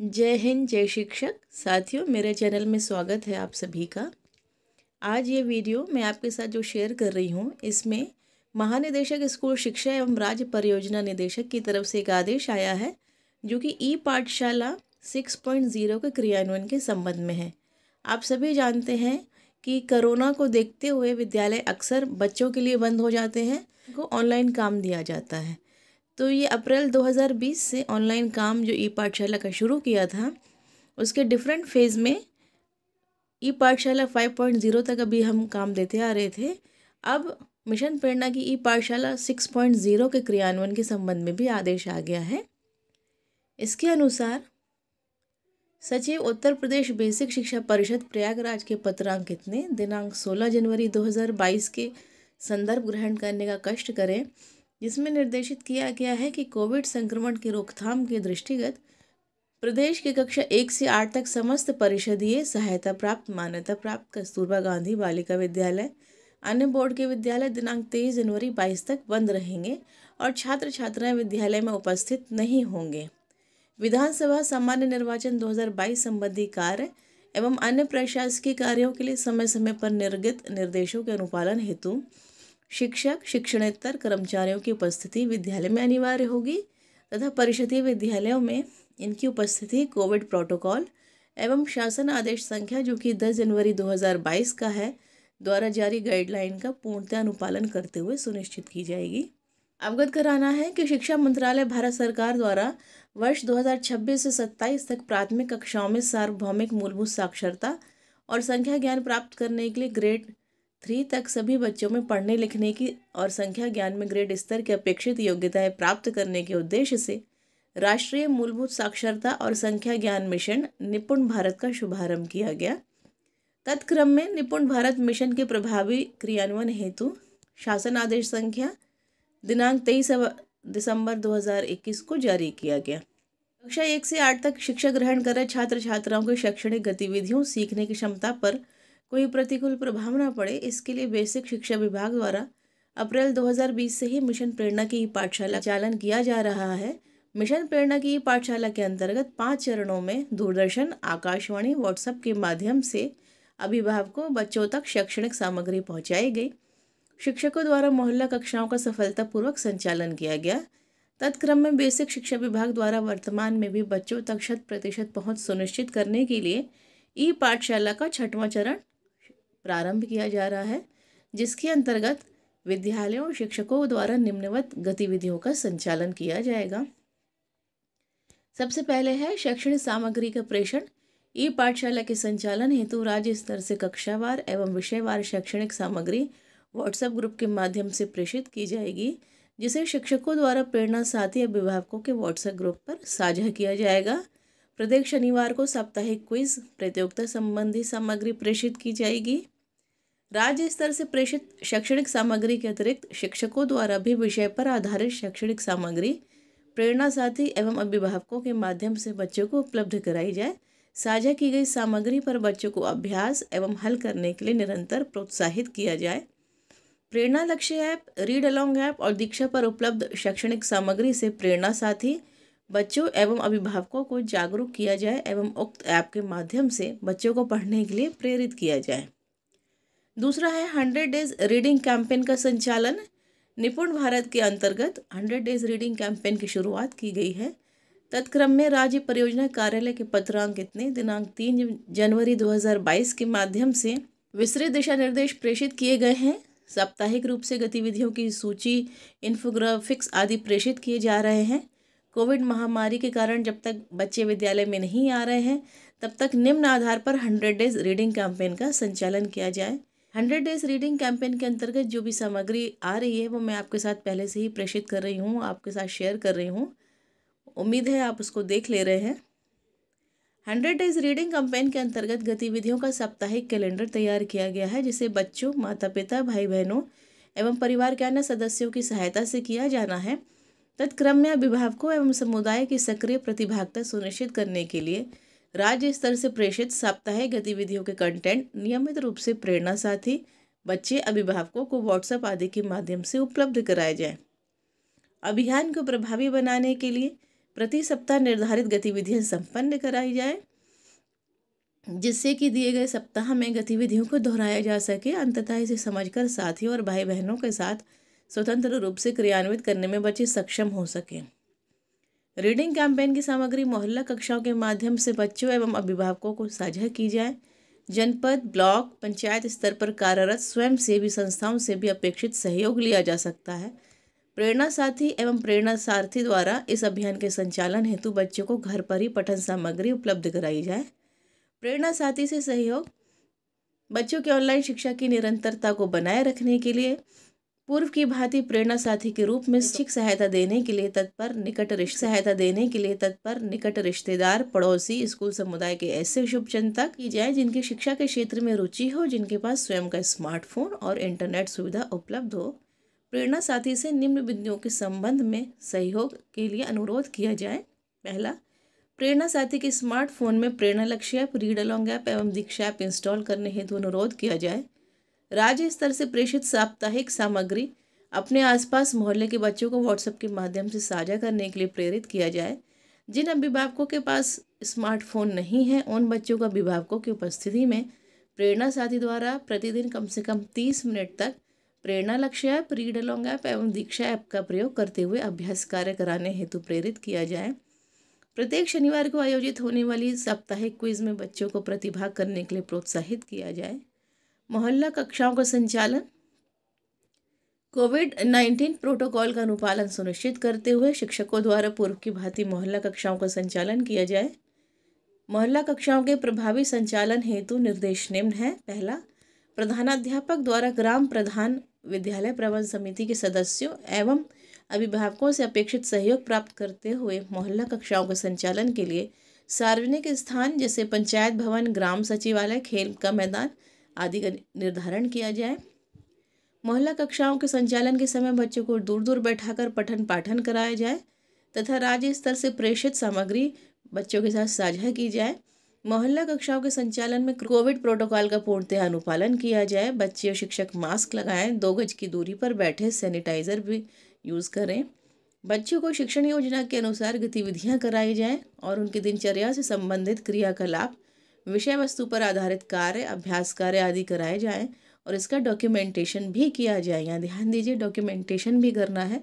जय हिंद जय शिक्षक साथियों मेरे चैनल में स्वागत है आप सभी का आज ये वीडियो मैं आपके साथ जो शेयर कर रही हूँ इसमें महानिदेशक स्कूल शिक्षा एवं राज्य परियोजना निदेशक की तरफ से एक आदेश आया है जो कि ई पाठशाला सिक्स पॉइंट ज़ीरो के क्रियान्वयन के संबंध में है आप सभी जानते हैं कि कोरोना को देखते हुए विद्यालय अक्सर बच्चों के लिए बंद हो जाते हैं को ऑनलाइन काम दिया जाता है तो ये अप्रैल 2020 से ऑनलाइन काम जो ई पाठशाला का शुरू किया था उसके डिफरेंट फेज़ में ई पाठशाला 5.0 तक अभी हम काम देते आ रहे थे अब मिशन प्रेरणा की ई पाठशाला 6.0 के क्रियान्वयन के संबंध में भी आदेश आ गया है इसके अनुसार सचिव उत्तर प्रदेश बेसिक शिक्षा परिषद प्रयागराज के पत्रांकित ने दिनांक 16 जनवरी 2022 के संदर्भ ग्रहण करने का कष्ट करें जिसमें निर्देशित किया गया है कि कोविड संक्रमण की रोकथाम के दृष्टिगत प्रदेश के कक्षा एक से आठ तक समस्त परिषदीय सहायता प्राप्त मान्यता प्राप्त कस्तूरबा गांधी बालिका विद्यालय अन्य बोर्ड के विद्यालय दिनांक तेईस जनवरी बाईस तक बंद रहेंगे और छात्र छात्राएं विद्यालय में उपस्थित नहीं होंगे विधानसभा सामान्य निर्वाचन 2022 संबंधी कार्य एवं अन्य प्रशासकीय कार्यों के लिए समय समय पर निर्गत निर्देशों के अनुपालन हेतु शिक्षक शिक्षणेतर कर्मचारियों की उपस्थिति विद्यालय में अनिवार्य होगी तथा परिषदीय विद्यालयों में इनकी उपस्थिति कोविड प्रोटोकॉल एवं शासन आदेश संख्या जो कि 10 जनवरी 2022 का है द्वारा जारी गाइडलाइन का पूर्णतः अनुपालन करते हुए सुनिश्चित की जाएगी अवगत कराना है कि शिक्षा मंत्रालय भारत सरकार द्वारा वर्ष 2026 से 27 तक प्राथमिक कक्षाओं में सार्वभौमिक मूलभूत साक्षरता और संख्या ज्ञान प्राप्त करने के लिए ग्रेड थ्री तक सभी बच्चों में पढ़ने लिखने की और संख्या ज्ञान में ग्रेड स्तर की अपेक्षित योग्यताएं प्राप्त करने के उद्देश्य से राष्ट्रीय मूलभूत साक्षरता और संख्या ज्ञान मिशन निपुण भारत का शुभारंभ किया गया तत्क्रम में निपुण भारत मिशन के प्रभावी क्रियान्वयन हेतु शासन आदेश संख्या दिनांक तेईस दिसंबर 2021 को जारी किया गया कक्षा एक से आठ तक शिक्षा ग्रहण कर रहे छात्र छात्राओं की शैक्षणिक गतिविधियों सीखने की क्षमता पर कोई प्रतिकूल प्रभाव न पड़े इसके लिए बेसिक शिक्षा विभाग द्वारा अप्रैल 2020 से ही मिशन प्रेरणा की पाठशाला चालन किया जा रहा है मिशन प्रेरणा की पाठशाला के अंतर्गत पाँच चरणों में दूरदर्शन आकाशवाणी व्हाट्सएप के माध्यम से अभिभावकों बच्चों तक शैक्षणिक सामग्री पहुँचाई गई शिक्षकों द्वारा मोहल्ला कक्षाओं का सफलतापूर्वक संचालन किया गया तत्क्रम में बेसिक शिक्षा विभाग द्वारा वर्तमान में भी बच्चों तक शत प्रतिशत पहुँच सुनिश्चित करने के लिए ई पाठशाला का छठवां चरण प्रारंभ किया जा रहा है जिसके अंतर्गत विद्यालयों और शिक्षकों द्वारा निम्नवत गतिविधियों का संचालन किया जाएगा सबसे पहले है शैक्षणिक सामग्री का प्रेषण ई पाठशाला के संचालन हेतु राज्य स्तर से कक्षावार एवं विषयवार शैक्षणिक सामग्री व्हाट्सएप ग्रुप के माध्यम से प्रेषित की जाएगी जिसे शिक्षकों द्वारा प्रेरणा साथी अभिभावकों के व्हाट्सएप ग्रुप पर साझा किया जाएगा प्रत्येक शनिवार को साप्ताहिक क्विज प्रतियोगिता संबंधी सामग्री प्रेषित की जाएगी राज्य स्तर से प्रेषित शैक्षणिक सामग्री के अतिरिक्त शिक्षकों द्वारा भी विषय पर आधारित शैक्षणिक सामग्री प्रेरणा साथी एवं अभिभावकों के माध्यम से बच्चों को उपलब्ध कराई जाए साझा की गई सामग्री पर बच्चों को अभ्यास एवं हल करने के लिए निरंतर प्रोत्साहित किया जाए प्रेरणा लक्ष्य ऐप रीड अलोंग ऐप और दीक्षा पर उपलब्ध शैक्षणिक सामग्री से प्रेरणा साथी बच्चों एवं अभिभावकों को जागरूक किया जाए एवं उक्त ऐप के माध्यम से बच्चों को पढ़ने के लिए प्रेरित किया जाए दूसरा है हंड्रेड डेज रीडिंग कैंपेन का संचालन निपुण भारत के अंतर्गत हंड्रेड डेज रीडिंग कैंपेन की शुरुआत की गई है तत्क्रम में राज्य परियोजना कार्यालय के पत्रांक इतने दिनांक तीन जनवरी 2022 के माध्यम से विस्तृत दिशा निर्देश प्रेषित किए गए हैं साप्ताहिक रूप से गतिविधियों की सूची इन्फोग्राफिक्स आदि प्रेषित किए जा रहे हैं कोविड महामारी के कारण जब तक बच्चे विद्यालय में नहीं आ रहे हैं तब तक निम्न आधार पर हंड्रेड डेज रीडिंग कैंपेन का संचालन किया जाए हंड्रेड डेज रीडिंग कैंपेन के अंतर्गत जो भी सामग्री आ रही है वो मैं आपके साथ पहले से ही प्रेषित कर रही हूँ आपके साथ शेयर कर रही हूँ उम्मीद है आप उसको देख ले रहे हैं हंड्रेड डेज रीडिंग कैंपेन के अंतर्गत गतिविधियों का साप्ताहिक कैलेंडर तैयार किया गया है जिसे बच्चों माता पिता भाई बहनों एवं परिवार के अन्य सदस्यों की सहायता से किया जाना है तत्क्रम में अभिभावकों एवं समुदाय की सक्रिय प्रतिभागिता सुनिश्चित करने के लिए राज्य स्तर से प्रेषित साप्ताहिक गतिविधियों के कंटेंट नियमित रूप से प्रेरणा साथी बच्चे अभिभावकों को व्हाट्सएप आदि के माध्यम से उपलब्ध कराए जाएं अभियान को प्रभावी बनाने के लिए प्रति सप्ताह निर्धारित गतिविधियां संपन्न कराई जाए जिससे कि दिए गए सप्ताह में गतिविधियों को दोहराया जा सके अंततः इसे समझकर साथियों और भाई बहनों के साथ स्वतंत्र रूप से क्रियान्वित करने में बच्चे सक्षम हो सकें रीडिंग कैंपेन की सामग्री मोहल्ला कक्षाओं के माध्यम से बच्चों एवं अभिभावकों को साझा की जाए जनपद ब्लॉक पंचायत स्तर पर कार्यरत स्वयं सेवी संस्थाओं से भी अपेक्षित सहयोग लिया जा सकता है प्रेरणा साथी एवं प्रेरणा सारथी द्वारा इस अभियान के संचालन हेतु बच्चों को घर पर ही पठन सामग्री उपलब्ध कराई जाए प्रेरणा साथी से सहयोग बच्चों की ऑनलाइन शिक्षा की निरंतरता को बनाए रखने के लिए पूर्व की भांति प्रेरणा साथी के रूप में शिक्षक सहायता देने के लिए तत्पर निकट रिश्ते सहायता देने के लिए तत्पर निकट रिश्तेदार पड़ोसी स्कूल समुदाय के ऐसे शुभचिंतक की जाए जिनकी शिक्षा के क्षेत्र में रुचि हो जिनके पास स्वयं का स्मार्टफोन और इंटरनेट सुविधा उपलब्ध हो प्रेरणा साथी से निम्न बिंदुओं के संबंध में सहयोग के लिए अनुरोध किया जाए पहला प्रेरणा साथी के स्मार्टफोन में प्रेरणा लक्ष्य ऐप रीड अलॉन्ग ऐप एवं दीक्षा ऐप इंस्टॉल करने हेतु अनुरोध किया जाए राज्य स्तर से प्रेषित साप्ताहिक सामग्री अपने आसपास मोहल्ले के बच्चों को व्हाट्सएप के माध्यम से साझा करने के लिए प्रेरित किया जाए जिन अभिभावकों के पास स्मार्टफोन नहीं है उन बच्चों को अभिभावकों की उपस्थिति में प्रेरणा साथी द्वारा प्रतिदिन कम से कम तीस मिनट तक प्रेरणा लक्ष्य ऐप रीड अलोंग ऐप एवं दीक्षा ऐप का प्रयोग करते हुए अभ्यास कार्य कराने हेतु प्रेरित किया जाए प्रत्येक शनिवार को आयोजित होने वाली साप्ताहिक क्विज में बच्चों को प्रतिभाग करने के लिए प्रोत्साहित किया जाए मोहल्ला कक्षाओं का संचालन कोविड नाइन्टीन प्रोटोकॉल का अनुपालन सुनिश्चित करते हुए शिक्षकों द्वारा पूर्व की भांति मोहल्ला कक्षाओं का संचालन किया जाए मोहल्ला कक्षाओं के प्रभावी संचालन हेतु निर्देश निम्न है पहला प्रधानाध्यापक द्वारा ग्राम प्रधान विद्यालय प्रबंध समिति के सदस्यों एवं अभिभावकों से अपेक्षित सहयोग प्राप्त करते हुए मोहल्ला कक्षाओं के संचालन के लिए सार्वजनिक स्थान जैसे पंचायत भवन ग्राम सचिवालय खेल का मैदान आदि का निर्धारण किया जाए मोहल्ला कक्षाओं के संचालन के समय बच्चों को दूर दूर बैठाकर पठन पाठन कराया जाए तथा राज्य स्तर से प्रेषित सामग्री बच्चों के साथ साझा की जाए मोहल्ला कक्षाओं के संचालन में कोविड प्रोटोकॉल का पूर्णतः अनुपालन किया जाए बच्चे और शिक्षक मास्क लगाएं दो गज की दूरी पर बैठे सैनिटाइजर भी यूज़ करें बच्चों को शिक्षण योजना के अनुसार गतिविधियां कराई जाएं और उनकी दिनचर्या से संबंधित क्रियाकलाप विषय वस्तु पर आधारित कार्य अभ्यास कार्य आदि कराए जाएँ और इसका डॉक्यूमेंटेशन भी किया जाए यहाँ ध्यान दीजिए डॉक्यूमेंटेशन भी करना है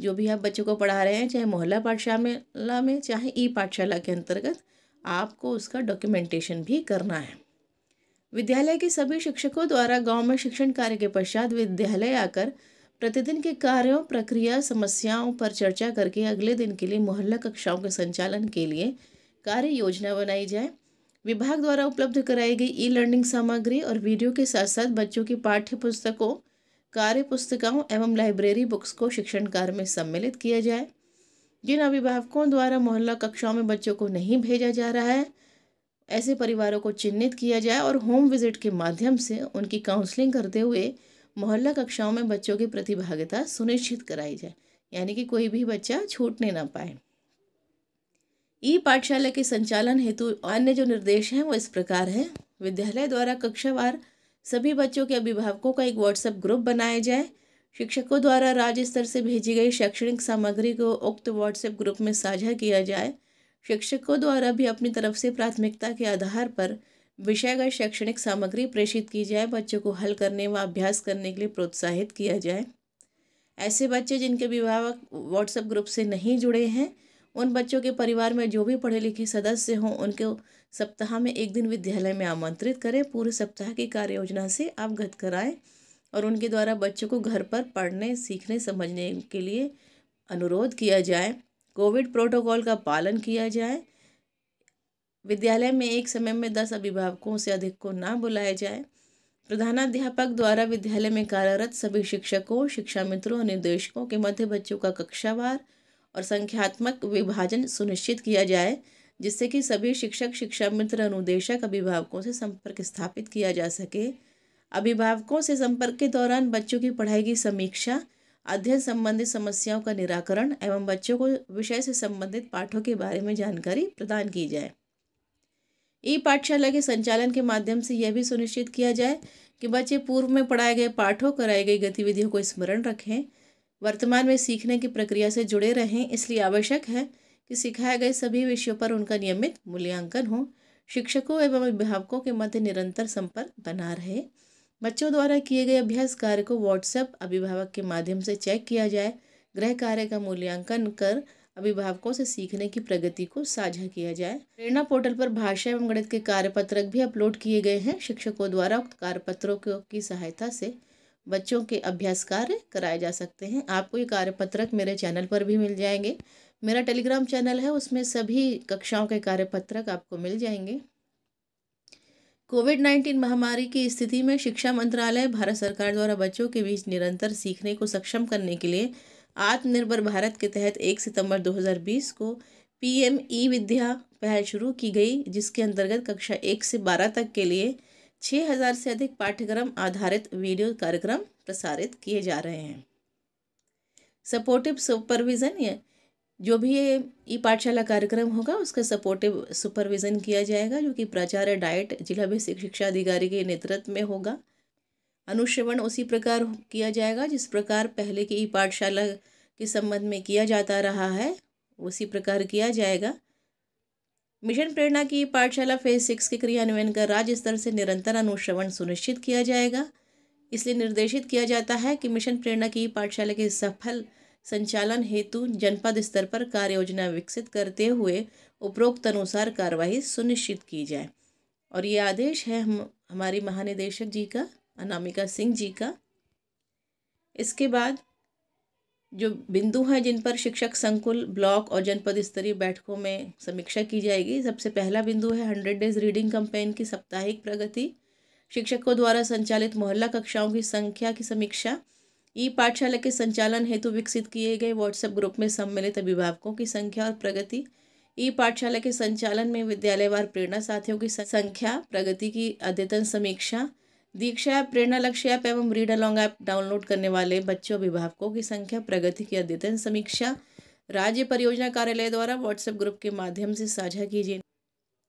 जो भी आप बच्चों को पढ़ा रहे हैं चाहे मोहल्ला पाठशाला में चाहे ई पाठशाला के अंतर्गत आपको उसका डॉक्यूमेंटेशन भी करना है विद्यालय के सभी शिक्षकों द्वारा गांव में शिक्षण कार्य के पश्चात विद्यालय आकर प्रतिदिन के कार्यों प्रक्रिया समस्याओं पर चर्चा करके अगले दिन के लिए मोहल्ला कक्षाओं के संचालन के लिए कार्य योजना बनाई जाए विभाग द्वारा उपलब्ध कराई गई ई लर्निंग सामग्री और वीडियो के साथ साथ बच्चों की पाठ्य पुस्तकों कार्य पुस्तिकाओं एवं लाइब्रेरी बुक्स को शिक्षण कार्य में सम्मिलित किया जाए जिन अभिभावकों द्वारा मोहल्ला कक्षाओं में बच्चों को नहीं भेजा जा रहा है ऐसे परिवारों को चिन्हित किया जाए और होम विजिट के माध्यम से उनकी काउंसलिंग करते हुए मोहल्ला कक्षाओं में बच्चों की प्रतिभागिता सुनिश्चित कराई जाए यानी कि कोई भी बच्चा छूटने ना पाए ई पाठशाला के संचालन हेतु अन्य जो निर्देश हैं वो इस प्रकार हैं विद्यालय द्वारा कक्षावार सभी बच्चों के अभिभावकों का एक व्हाट्सएप ग्रुप बनाया जाए शिक्षकों द्वारा राज्य स्तर से भेजी गई शैक्षणिक सामग्री को उक्त व्हाट्सएप ग्रुप में साझा किया जाए शिक्षकों द्वारा भी अपनी तरफ से प्राथमिकता के आधार पर विषयगत शैक्षणिक सामग्री प्रेषित की जाए बच्चों को हल करने व अभ्यास करने के लिए प्रोत्साहित किया जाए ऐसे बच्चे जिनके अभिभावक व्हाट्सएप ग्रुप से नहीं जुड़े हैं उन बच्चों के परिवार में जो भी पढ़े लिखे सदस्य हों उनको सप्ताह में एक दिन विद्यालय में आमंत्रित करें पूरे सप्ताह की कार्य योजना से अवगत कराएं और उनके द्वारा बच्चों को घर पर पढ़ने सीखने समझने के लिए अनुरोध किया जाए कोविड प्रोटोकॉल का पालन किया जाए विद्यालय में एक समय में दस अभिभावकों से अधिक को ना बुलाया जाए प्रधानाध्यापक द्वारा विद्यालय में कार्यरत सभी शिक्षकों शिक्षा मित्रों और निर्देशकों के मध्य बच्चों का कक्षावार और संख्यात्मक विभाजन सुनिश्चित किया जाए जिससे कि सभी शिक्षक शिक्षा मित्र अनुदेशक अभिभावकों से संपर्क स्थापित किया जा सके अभिभावकों से संपर्क के दौरान बच्चों की पढ़ाई की समीक्षा अध्ययन संबंधित समस्याओं का निराकरण एवं बच्चों को विषय से संबंधित पाठों के बारे में जानकारी प्रदान की जाए ई पाठशाला के संचालन के माध्यम से यह भी सुनिश्चित किया जाए कि बच्चे पूर्व में पढ़ाए गए पाठों कराई गई गतिविधियों को स्मरण रखें वर्तमान में सीखने की प्रक्रिया से जुड़े रहें इसलिए आवश्यक है कि सिखाए गए सभी विषयों पर उनका नियमित मूल्यांकन हो शिक्षकों एवं अभिभावकों के मध्य निरंतर संपर्क बना रहे बच्चों द्वारा किए गए अभ्यास कार्य को व्हाट्सएप अभिभावक के माध्यम से चेक किया जाए गृह कार्य का मूल्यांकन कर अभिभावकों से सीखने की प्रगति को साझा किया जाए प्रेरणा पोर्टल पर भाषा एवं गणित के कार्यपत्रक भी अपलोड किए गए हैं शिक्षकों द्वारा उक्त कार्यपत्रों की सहायता से बच्चों के अभ्यास कार्य कराए जा सकते हैं आपको ये कार्यपत्रक मेरे चैनल पर भी मिल जाएंगे मेरा टेलीग्राम चैनल है उसमें सभी कक्षाओं के कार्यपत्रक आपको मिल जाएंगे कोविड नाइन्टीन महामारी की स्थिति में शिक्षा मंत्रालय भारत सरकार द्वारा बच्चों के बीच निरंतर सीखने को सक्षम करने के लिए आत्मनिर्भर भारत के तहत एक सितंबर 2020 को पीएम ई विद्या पहल शुरू की गई जिसके अंतर्गत कक्षा एक से बारह तक के लिए छः हजार से अधिक पाठ्यक्रम आधारित वीडियो कार्यक्रम प्रसारित किए जा रहे हैं सपोर्टिव सुपरविज़न जो भी ये ई पाठशाला कार्यक्रम होगा उसका सपोर्टिव सुपरविज़न किया जाएगा जो कि प्राचार्य डाइट जिला बेसिक शिक्षा अधिकारी के नेतृत्व में होगा अनुश्रवण उसी प्रकार किया जाएगा जिस प्रकार पहले की ई पाठशाला के संबंध में किया जाता रहा है उसी प्रकार किया जाएगा मिशन प्रेरणा की पाठशाला फेज सिक्स के क्रियान्वयन का राज्य स्तर से निरंतर अनुश्रवण सुनिश्चित किया जाएगा इसलिए निर्देशित किया जाता है कि मिशन प्रेरणा की पाठशाला के सफल संचालन हेतु जनपद स्तर पर कार्य योजना विकसित करते हुए उपरोक्त अनुसार कार्रवाई सुनिश्चित की जाए और ये आदेश है हम हमारी महानिदेशक जी का अनामिका सिंह जी का इसके बाद जो बिंदु हैं जिन पर शिक्षक संकुल ब्लॉक और जनपद स्तरीय बैठकों में समीक्षा की जाएगी सबसे पहला बिंदु है हंड्रेड डेज रीडिंग कंपेन की साप्ताहिक प्रगति शिक्षकों द्वारा संचालित मोहल्ला कक्षाओं की संख्या की समीक्षा ई पाठशाला के संचालन हेतु विकसित किए गए व्हाट्सएप ग्रुप में सम्मिलित अभिभावकों की संख्या और प्रगति ई पाठशाला के संचालन में विद्यालयवार प्रेरणा साथियों की संख्या प्रगति की अद्यतन समीक्षा दीक्षा ऐप प्रेरणा लक्ष्य ऐप एवं रीड अलॉन्ग ऐप डाउनलोड करने वाले बच्चों अभिभावकों की संख्या प्रगति की अद्यतन समीक्षा राज्य परियोजना कार्यालय द्वारा व्हाट्सएप ग्रुप के माध्यम से साझा कीजिए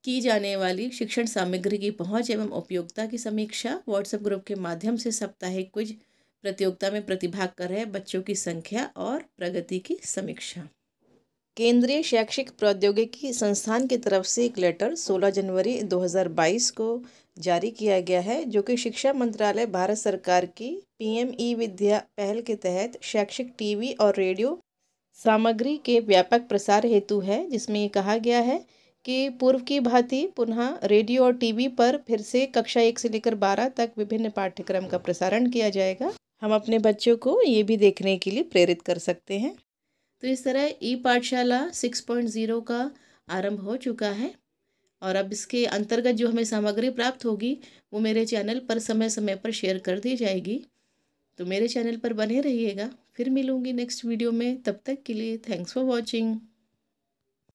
की जाने वाली शिक्षण सामग्री की पहुंच एवं उपयोगिता की समीक्षा व्हाट्सएप ग्रुप के माध्यम से साप्ताहिक कुछ प्रतियोगिता में प्रतिभाग कर रहे बच्चों की संख्या और प्रगति की समीक्षा केंद्रीय शैक्षिक प्रौद्योगिकी संस्थान की तरफ से एक लेटर 16 जनवरी 2022 को जारी किया गया है जो कि शिक्षा मंत्रालय भारत सरकार की पीएम ई विद्या पहल के तहत शैक्षिक टीवी और रेडियो सामग्री के व्यापक प्रसार हेतु है जिसमें ये कहा गया है कि पूर्व की भांति पुनः रेडियो और टीवी पर फिर से कक्षा एक से लेकर बारह तक विभिन्न पाठ्यक्रम का प्रसारण किया जाएगा हम अपने बच्चों को ये भी देखने के लिए प्रेरित कर सकते हैं तो इस तरह ई पाठशाला 6.0 का आरंभ हो चुका है और अब इसके अंतर्गत जो हमें सामग्री प्राप्त होगी वो मेरे चैनल पर समय समय पर शेयर कर दी जाएगी तो मेरे चैनल पर बने रहिएगा फिर मिलूँगी नेक्स्ट वीडियो में तब तक के लिए थैंक्स फॉर वॉचिंग